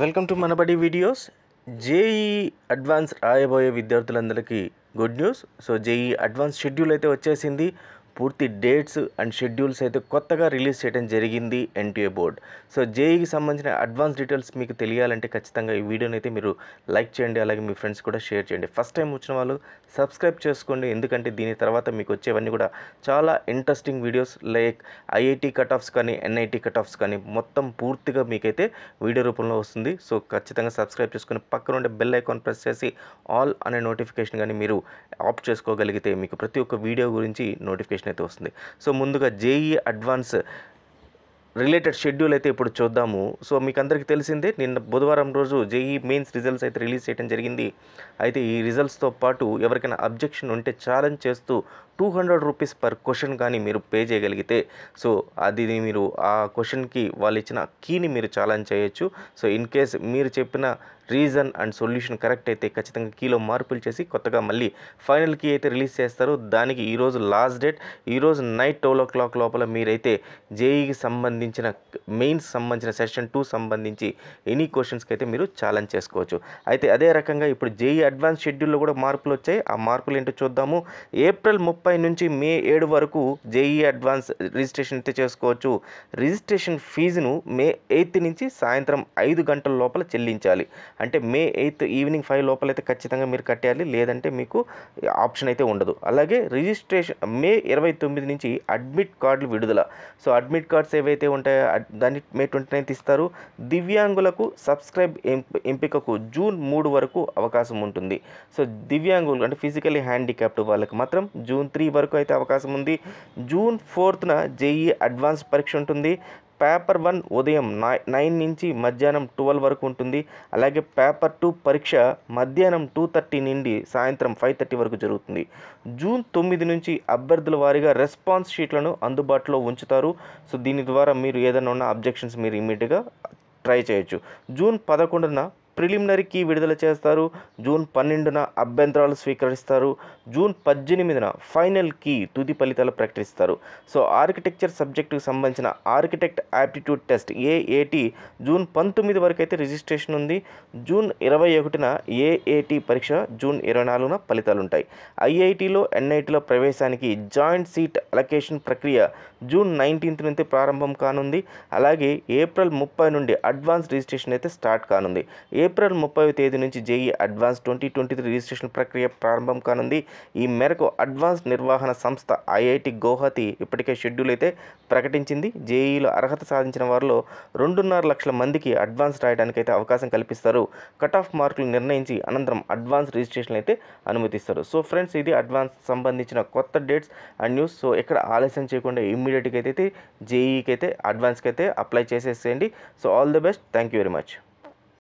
welcome to Manabadi videos JEE advance రాయబోయే విద్యార్థులందరికీ good news so JEE advance schedule అయితే వచ్చేసింది పూర్తి డేట్స్ అండ్ షెడ్యూల్స్ అయితే కొత్తగా రిలీజ్ చేయడం జరిగింది ఎన్టీఏ బోర్డ్ సో జేఈకి సంబంధించిన అడ్వాన్స్ డీటెయిల్స్ మీకు తెలియాలంటే ఖచ్చితంగా ఈ వీడియోని అయితే మీరు లైక్ చేయండి అలాగే మీ ఫ్రెండ్స్ కూడా షేర్ చేయండి ఫస్ట్ టైం వచ్చిన వాళ్ళు సబ్స్క్రైబ్ చేసుకోండి ఎందుకంటే దీని తర్వాత మీకు వచ్చేవన్నీ కూడా చాలా interesting videos like IIT cutoffs కానీ ఎన్ఐటి కట్ ఆఫ్స్ కానీ మొత్తం పూర్తిగా మీకైతే వీడియో రూపంలో వస్తుంది సో ఖచ్చితంగా సబ్స్క్రైబ్ చేసుకుని పక్కన ఉండే బెల్ ఐకాన్ ప్రెస్ చేసి ఆల్ అనే నోటిఫికేషన్ కానీ మీరు ఆప్ చేసుకోగలిగితే మీకు ప్రతి ఒక్క వీడియో గురించి నోటిఫికేషన్ నోటిఫికేషన్ అయితే వస్తుంది సో ముందుగా జేఈ అడ్వాన్స్ రిలేటెడ్ షెడ్యూల్ అయితే ఇప్పుడు చూద్దాము సో మీకు అందరికీ తెలిసిందే నిన్న బుధవారం రోజు జేఈ మెయిన్స్ రిజల్ట్స్ అయితే రిలీజ్ చేయడం జరిగింది అయితే ఈ రిజల్ట్స్తో పాటు ఎవరికైనా అబ్జెక్షన్ ఉంటే ఛాలెంజ్ చేస్తూ two hundred rupees per question కానీ మీరు పే చేయగలిగితే సో అది మీరు ఆ క్వశ్చన్కి వాళ్ళు ఇచ్చిన కీని మీరు ఛాలెంజ్ చేయొచ్చు సో ఇన్ కేస్ మీరు చెప్పిన రీజన్ అండ్ సొల్యూషన్ కరెక్ట్ అయితే ఖచ్చితంగా కీలో మార్పులు చేసి కొత్తగా మళ్ళీ ఫైనల్ కీ అయితే రిలీజ్ చేస్తారు దానికి ఈరోజు లాస్ట్ డేట్ ఈరోజు నైట్ ట్వెల్వ్ ఓ క్లాక్ లోపల మీరైతే జేఈకి సంబంధించిన మెయిన్స్ సంబంధించిన సెషన్ టూ సంబంధించి ఎనీ క్వశ్చన్స్కి అయితే మీరు ఛాలెంజ్ చేసుకోవచ్చు అయితే అదే రకంగా ఇప్పుడు జేఈ అడ్వాన్స్ షెడ్యూల్లో కూడా మార్పులు వచ్చాయి ఆ మార్పులు ఏంటో చూద్దాము ఏప్రిల్ ముప్పై ముప్పై నుంచి మే ఏడు వరకు జేఈ అడ్వాన్స్ రిజిస్ట్రేషన్ అయితే చేసుకోవచ్చు రిజిస్ట్రేషన్ ఫీజును మే ఎయిత్ నుంచి సాయంత్రం ఐదు గంటల లోపల చెల్లించాలి అంటే మే ఎయిత్ ఈవినింగ్ ఫైవ్ లోపల అయితే ఖచ్చితంగా మీరు కట్టేయాలి లేదంటే మీకు ఆప్షన్ అయితే ఉండదు అలాగే రిజిస్ట్రేషన్ మే ఇరవై తొమ్మిది నుంచి అడ్మిట్ కార్డులు విడుదల సో అడ్మిట్ కార్డ్స్ ఏవైతే ఉంటాయో దాన్ని మే ట్వంటీ నైన్త్ ఇస్తారు దివ్యాంగులకు సబ్స్క్రైబ్ ఎంపికకు జూన్ మూడు వరకు అవకాశం ఉంటుంది సో దివ్యాంగులు అంటే ఫిజికలీ హ్యాండిక్యాప్డ్ వాళ్ళకి మాత్రం జూన్ త్రీ వరకు అయితే అవకాశం ఉంది జూన్ ఫోర్త్న జేఈ అడ్వాన్స్ పరీక్ష ఉంటుంది పేపర్ వన్ ఉదయం నైన్ నుంచి మధ్యాహ్నం ట్వెల్వ్ వరకు ఉంటుంది అలాగే పేపర్ టూ పరీక్ష మధ్యాహ్నం టూ థర్టీ నుండి సాయంత్రం ఫైవ్ థర్టీ వరకు జరుగుతుంది జూన్ తొమ్మిది నుంచి అభ్యర్థుల వారీగా రెస్పాన్స్ షీట్లను అందుబాటులో ఉంచుతారు సో దీని ద్వారా మీరు ఏదైనా ఉన్న అబ్జెక్షన్స్ మీరు ఇమీడియట్గా ట్రై చేయొచ్చు జూన్ పదకొండున ప్రిలిమినరీకి విడుదల చేస్తారు జూన్ పన్నెండున అభ్యంతరాలు స్వీకరిస్తారు జూన్ పద్దెనిమిదిన ఫైనల్కి తుది ఫలితాలు ప్రకటిస్తారు సో ఆర్కిటెక్చర్ సబ్జెక్టుకు సంబంధించిన architect aptitude test AAT June పంతొమ్మిది వరకు అయితే రిజిస్ట్రేషన్ ఉంది జూన్ ఇరవై ఒకటిన ఏఏటి పరీక్ష జూన్ ఇరవై నాలుగున ఫలితాలు ఉంటాయి ఐఐటిలో ఎన్ఐటిలో ప్రవేశానికి జాయింట్ సీట్ అలొకేషన్ ప్రక్రియ జూన్ నైన్టీన్త్ నుండి ప్రారంభం కానుంది అలాగే ఏప్రిల్ ముప్పై నుండి అడ్వాన్స్ రిజిస్ట్రేషన్ అయితే స్టార్ట్ కానుంది ఏ ఏప్రిల్ ముప్పై తేదీ నుంచి JEE advance twenty twenty three registration ప్రక్రియ ప్రారంభం కానుంది ఈ మేరకు అడ్వాన్స్ నిర్వహణ సంస్థ ఐఐటి గౌహతి ఇప్పటికే షెడ్యూల్ అయితే ప్రకటించింది జేఈలో అర్హత సాధించిన వారిలో రెండున్నర లక్షల మందికి అడ్వాన్స్ రాయడానికి అయితే అవకాశం కల్పిస్తారు కట్ ఆఫ్ మార్కులు నిర్ణయించి అనంతరం అడ్వాన్స్ రిజిస్ట్రేషన్ అయితే అనుమతిస్తారు సో ఫ్రెండ్స్ ఇది అడ్వాన్స్ సంబంధించిన కొత్త డేట్స్ అండ్ న్యూస్ సో ఎక్కడ ఆలస్యం చేయకుండా ఇమ్మీడియట్గా అయితే జేఈకి అయితే అడ్వాన్స్కి అయితే అప్లై చేసేసేయండి so all the best thank you very much